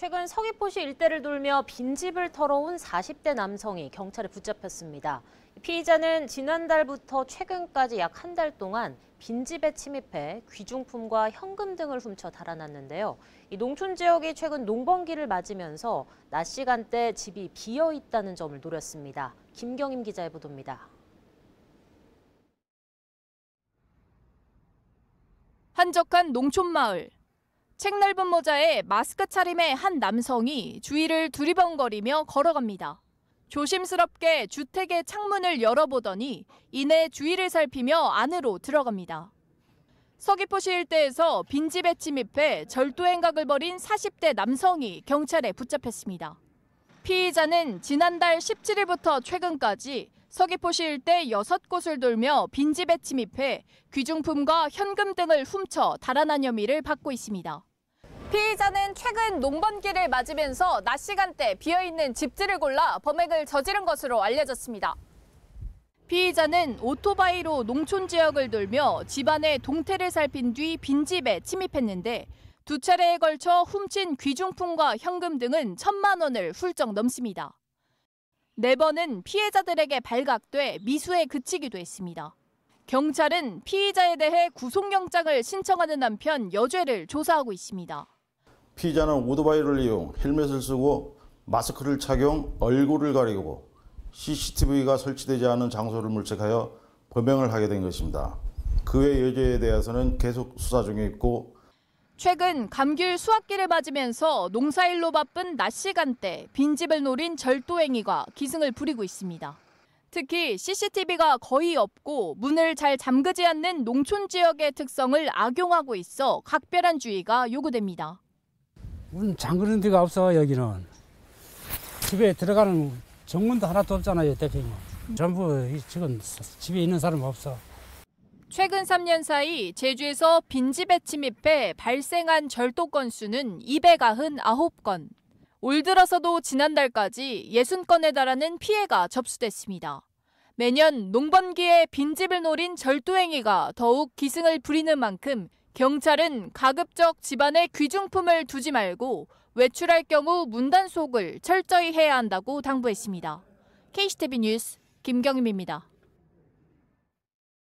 최근 서귀포시 일대를 돌며 빈집을 털어온 40대 남성이 경찰에 붙잡혔습니다. 피의자는 지난달부터 최근까지 약 한 달 동안 빈집에 침입해 귀중품과 현금 등을 훔쳐 달아났는데요. 이 농촌 지역이 최근 농번기를 맞으면서 낮 시간대 집이 비어 있다는 점을 노렸습니다. 김경임 기자의 보도입니다. 한적한 농촌 마을. 책 넓은 모자에 마스크 차림의 한 남성이 주위를 두리번거리며 걸어갑니다. 조심스럽게 주택의 창문을 열어보더니 이내 주위를 살피며 안으로 들어갑니다. 서귀포시 일대에서 빈집에 침입해 절도 행각을 벌인 40대 남성이 경찰에 붙잡혔습니다. 피의자는 지난달 17일부터 최근까지 서귀포시 일대 6곳을 돌며 빈집에 침입해 귀중품과 현금 등을 훔쳐 달아난 혐의를 받고 있습니다. 피의자는 최근 농번기를 맞으면서 낮 시간대 비어있는 집들을 골라 범행을 저지른 것으로 알려졌습니다. 피의자는 오토바이로 농촌 지역을 돌며 집안의 동태를 살핀 뒤 빈집에 침입했는데 두 차례에 걸쳐 훔친 귀중품과 현금 등은 천만 원을 훌쩍 넘습니다. 네 번은 피해자들에게 발각돼 미수에 그치기도 했습니다. 경찰은 피의자에 대해 구속영장을 신청하는 한편 여죄를 조사하고 있습니다. 피자는 오토바이를 이용 헬멧을 쓰고 마스크를 착용, 얼굴을 가리고 CCTV가 설치되지 않은 장소를 물색하여 범행을 하게 된 것입니다. 그의 여죄에 대해서는 계속 수사 중에 있고 최근 감귤 수확기를 맞으면서 농사일로 바쁜 낮 시간대 빈집을 노린 절도 행위가 기승을 부리고 있습니다. 특히 CCTV가 거의 없고 문을 잘 잠그지 않는 농촌 지역의 특성을 악용하고 있어 각별한 주의가 요구됩니다. 문 잠그는 데가 없어 여기는 집에 들어가는 정문도 하나도 없잖아요 대표님 전부 지금 집에 있는 사람 없어 최근 3년 사이 제주에서 빈집에 침입해 발생한 절도 건수는 299건 올 들어서도 지난달까지 60건에 달하는 피해가 접수됐습니다. 매년 농번기에 빈집을 노린 절도 행위가 더욱 기승을 부리는 만큼 경찰은 가급적 집안에 귀중품을 두지 말고 외출할 경우 문단속을 철저히 해야 한다고 당부했습니다. KCTV 뉴스 김경임입니다.